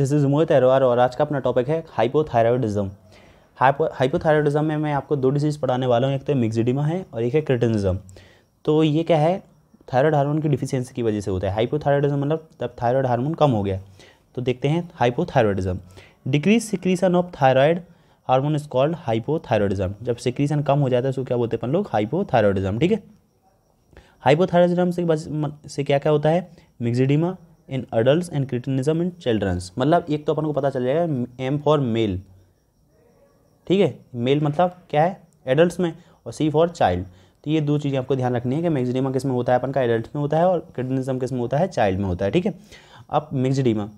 this is मोहित अरोर और आज का अपना टॉपिक है हाइपोथायरॉयडिज्म हाइपोथायरॉयडिज्म में मैं आपको दो डिजीज़ पढ़ाने वाला हूँ एक तो मिक्सडिमा है और एक है क्रिटिनिज्म तो ये क्या है थायरॉयड हार्मोन की डिफिशियंसी की वजह से होता है हाइपोथायरॉयडिज्म मतलब तब थायरॉयड हार्मोन कम हो गया तो देखते हैं hypothyroidism decrease secretion of thyroid hormone is called hypothyroidism जब सिक्रीशन कम हो जाता है उसको क्या बोलते हैं अपन लोग हाइपोथायरॉयडिज्म ठीक है हाइपोथायरॉयडिज्म से से क्या क्या होता है myxoedema in adult and cretinism in childrens मतलब एक तो अपन को पता चल जाएगा एम फॉर मेल ठीक है मेल मतलब क्या है एडल्ट में और सी फॉर चाइल्ड तो ये दो चीज़ें आपको ध्यान रखनी है कि मैगजीमा किस में होता है अपन का एडल्ट में होता है और क्रिटिनिज्म किस में होता है चाइल्ड में होता है ठीक है अब मिक्सडीमा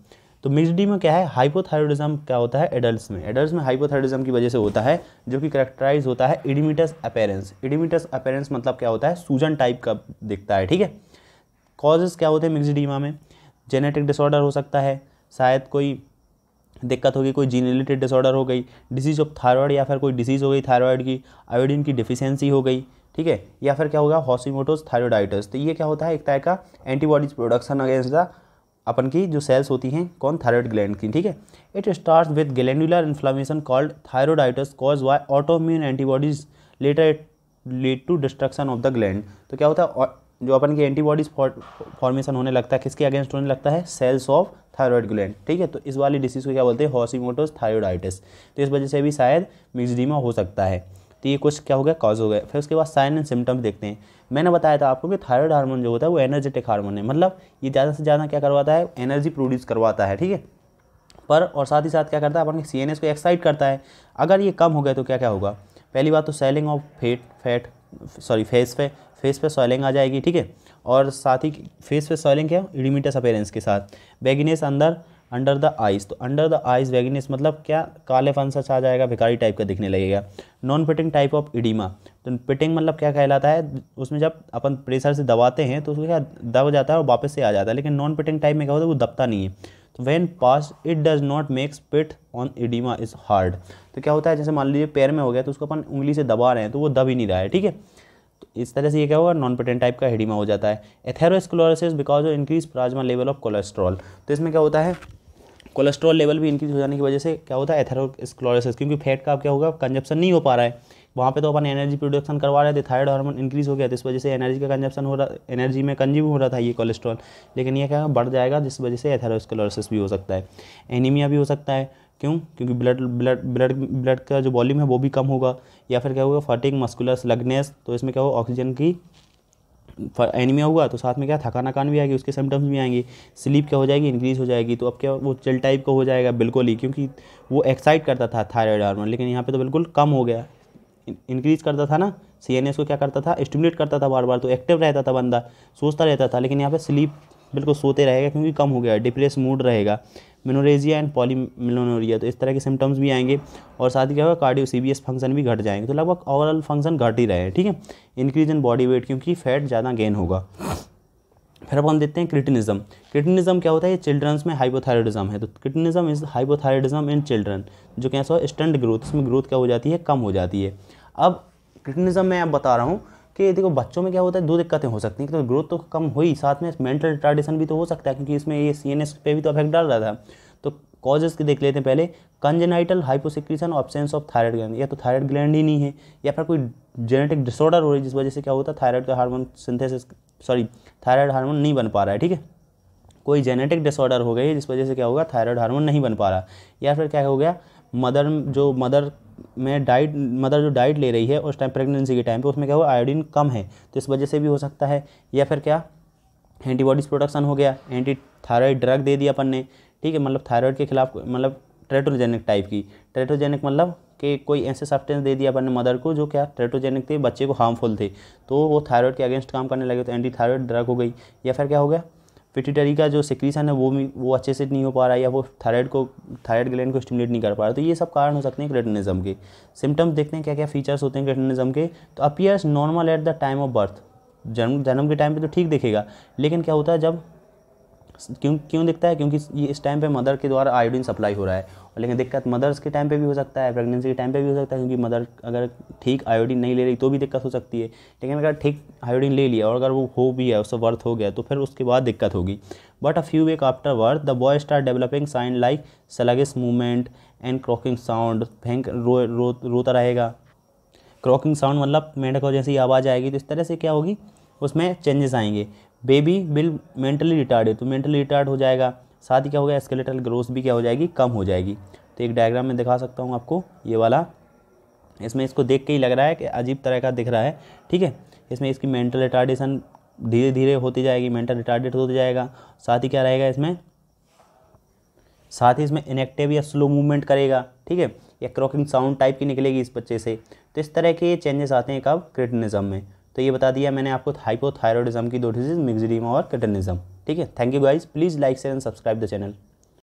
तो मिक्सडीमा क्या है हाइपोथायरोडिज्म क्या होता है एडल्ट में एडल्ट में हाइपोथायरोडिज्म की वजह से होता है जो कि करेक्टराइज होता है इडिमिटस अपेरेंस इडिमिटस अपेरेंस मतलब क्या होता है सूजन टाइप का दिखता है ठीक है कॉजेज क्या होते हैं मिक्सडीमा में जेनेटिक डिसऑर्डर हो सकता है शायद कोई दिक्कत होगी कोई जीन रिलेटेड डिसऑर्डर हो गई डिसीज़ ऑफ थायरॉयड या फिर कोई डिसीज़ हो गई थायरॉयड की आयोडीन की डिफिशेंसी हो गई ठीक है या फिर क्या होगा हॉसिमोटोस थायरोडाइटस तो ये क्या होता है एक तरह का एंटीबॉडीज प्रोडक्शन अगेंस्ट द अपन की जो सेल्स होती हैं कौन थायरॉयड ग्लैंड की ठीक है it start with glandular inflammation called thyroiditis cause by autoimmune antibodies later lead to destruction of the gland तो क्या होता है जो अपन की एंटीबॉडीज फॉर्मेशन होने लगता है किसके अगेंस्ट होने लगता है सेल्स ऑफ थायरॉयड ग्लैंड ठीक है तो इस वाली डिसीज़ को क्या बोलते हैं हॉसीमोटोस थायरोडाइटिस तो इस वजह से भी शायद मिक्सडीमा हो सकता है तो ये कुछ क्या हो गया कॉज हो गया फिर उसके बाद साइन एंड सिम्टम्स देखते हैं मैंने बताया था आपको कि थायरॉयड हार्मोन जो होता है वो एनर्जेटिक हार्मोन है मतलब ये ज़्यादा से ज़्यादा क्या करवाता है एनर्जी प्रोड्यूस करवाता है ठीक है पर और साथ ही साथ क्या करता है अपन सी एन को एक्साइट करता है अगर ये कम हो गया तो क्या क्या होगा पहली बात तो swelling of fat fat sorry face पे फेस पे सॉइलिंग आ जाएगी ठीक है और साथ ही फेस पे सॉइलिंग क्या इडिमिटस अपेरेंस के साथ वेगिनेस अंदर अंडर द आइज तो अंडर द आइज वेगिनेस मतलब क्या काले फन सा आ जाएगा भिखारी टाइप का दिखने लगेगा non pitting type of oedema तो पिटिंग मतलब क्या कहलाता है उसमें जब अपन प्रेशर से दबाते हैं तो उसको क्या दब जाता है और वापस से आ जाता है लेकिन नॉन पिटिंग टाइप में क्या होता है वो दबता नहीं है तो when pass it does not makes pit on oedema is hard तो क्या होता है जैसे मान लीजिए पैर में हो गया तो उसको अपन उंगली से दबा रहे हैं तो वो दब ही नहीं रहा है ठीक है इस तरह से ये क्या होगा नॉन पेटेंट टाइप का हेडिमा हो जाता है atherosclerosis because of increase plasma level of cholesterol तो इसमें क्या होता है कोलेस्ट्रॉल लेवल भी इंक्रीज हो जाने की वजह से क्या होता है एथेरोस्क्लोरोसिस क्योंकि फैट का क्या होगा कंजप्शन नहीं हो पा रहा है वहाँ पे तो अपन एनर्जी प्रोडक्शन करवा रहे थे थायराइड हार्मोन इंक्रीज हो गया था तो इस वजह से एनर्जी का कंजप्शन हो रहा एनर्जी में कंज्यूम हो रहा था ये कोलेस्ट्रॉल लेकिन ये क्या बढ़ जाएगा जिस वजह से एथेरोस्क्लोरोसिस भी हो सकता है एनीमिया भी हो सकता है क्यों क्योंकि ब्लड ब्लड ब्लड ब्लड का जो वॉल्यूम है वो भी कम होगा या फिर क्या होगा फटिंग मस्कुलर स्लगनेस तो इसमें क्या होगा ऑक्सीजन की एनीमिया होगा तो साथ में क्या थकान अकान भी आएगी उसके सिम्टम्स भी आएंगे स्लीप क्या हो जाएगी इंक्रीज हो जाएगी तो अब क्या वो चिल टाइप का हो जाएगा बिल्कुल ही क्योंकि वो एक्साइट करता था थायराइड हार्मोन लेकिन यहाँ पे तो बिल्कुल कम हो गया इंक्रीज करता था ना सी को क्या करता था स्टिमुलेट करता था बार बार तो एक्टिव रहता था बंदा सोचता रहता था लेकिन यहाँ पे स्लीप बिल्कुल सोते रहेगा क्योंकि कम हो गया डिप्रेस मूड रहेगा मिनोरेजिया एंड पॉलीमिलोनोरिया तो इस तरह के सिम्टम्स भी आएंगे और साथ ही क्या होगा कार्डियो एस फंक्शन भी घट जाएंगे तो लगभग ओवरऑल फंक्शन घट ही रहे हैं ठीक है इंक्रीज इन बॉडी वेट क्योंकि फैट ज़्यादा गेन होगा फिर अब हम देखते हैं क्रिटिनिज्म क्रिटिनिज्म क्या होता है ये चिल्ड्रंस में हाइपोथायरॉयडिज्म है तो cretinism is hypothyroidism in children जो कैसा हो स्टंट ग्रोथ इसमें ग्रोथ क्या हो जाती है कम हो जाती है अब क्रिटिनिज्म मैं आप बता रहा हूँ कि देखो बच्चों में क्या होता है दो दिक्कतें हो सकती हैं तो ग्रोथ तो कम हुई साथ में मेंटल रिटार्डेशन भी तो हो सकता है क्योंकि इसमें ये सी एन एस पे भी तो अफेक्ट डाल रहा था तो कॉजेज़ के देख लेते हैं पहले congenital hyposecretion absence of thyroid gland या तो थायराइड ग्लैंड ही नहीं है या फिर कोई जेनेटिक डिसऑर्डर हो रही है जिस वजह से क्या होता है थायराइड का hormone synthesis sorry thyroid hormone नहीं बन पा रहा है ठीक है कोई जेनेटिक डिसऑर्डर हो गई जिस वजह से क्या होगा थायराइड हार्मोन नहीं बन पा रहा या फिर क्या हो गया मदर जो मदर में डाइट मदर जो डाइट ले रही है उस टाइम प्रेगनेंसी के टाइम पे उसमें क्या हुआ आयोडीन कम है तो इस वजह से भी हो सकता है या फिर क्या एंटीबॉडीज़ प्रोडक्शन हो गया एंटी थायरॉयड ड्रग दे दिया अपन ने ठीक है मतलब थायरॉयड के खिलाफ मतलब ट्रेटोजेनिक टाइप की ट्रेटोजेनिक मतलब कि कोई ऐसे सब्सटेंस दे दिया अपने मदर को जो क्या ट्रेटोजेनिक थे बच्चे को हार्मफुल थे तो वो थायरॉयड के अगेंस्ट काम करने लगे तो एंटी थायरॉयड ड्रग हो गई या फिर क्या हो गया पिटिटरी का जो सिक्रीसन है वो भी वो अच्छे से नहीं हो पा रहा है या वो थायराइड को थायराइड ग्लैंड को स्टिमुलेट नहीं कर पा रहा तो ये सब कारण हो सकते हैं क्रेटनिज्म के सिम्टम्स देखते हैं क्या क्या फीचर्स होते हैं क्रेटनिज्म के तो appears normal at the time of birth जन्म जन्म के टाइम पे तो ठीक देखेगा लेकिन क्या होता है जब क्यों क्यों दिखता है क्योंकि ये इस टाइम पे मदर के द्वारा आयोडीन सप्लाई हो रहा है लेकिन दिक्कत मदर्स के टाइम पे भी हो सकता है प्रेगनेंसी के टाइम पे भी हो सकता है क्योंकि मदर अगर ठीक आयोडीन नहीं ले रही तो भी दिक्कत हो सकती है लेकिन अगर ठीक आयोडीन ले लिया और अगर वो हो भी है उससे वर्थ हो गया तो फिर उसके बाद दिक्कत होगी but a few week after birth the boy start developing sign like sluggish movement and croaking sound फेंक रो, रो रोता रहेगा क्रॉकिंग साउंड मतलब मेंढक जैसी आवाज़ आएगी तो इस तरह से क्या होगी उसमें चेंजेस आएंगे बेबी विल मेंटली रिटार्ड है तो मेंटली रिटार्ड हो जाएगा साथ ही क्या होगा स्केलेटल ग्रोथ भी क्या हो जाएगी कम हो जाएगी तो एक डायग्राम में दिखा सकता हूँ आपको ये वाला इसमें इसको देख के ही लग रहा है कि अजीब तरह का दिख रहा है ठीक है इसमें इसकी मेंटल रिटार्डेशन धीरे धीरे होती जाएगी मेंटल रिटार्डेड होती जाएगा साथ ही क्या रहेगा इसमें साथ ही इसमें इनएक्टिव या स्लो मूवमेंट करेगा ठीक है या क्रॉकिंग साउंड टाइप की निकलेगी इस बच्चे से तो इस तरह के चेंजेस आते हैं कब क्रिटनिज्म में तो ये बता दिया मैंने आपको हाइपोथायरॉयडिज्म की दो डिजीज मिक्सडीमा और कटनिज्म ठीक है thank you guys please like share and subscribe the channel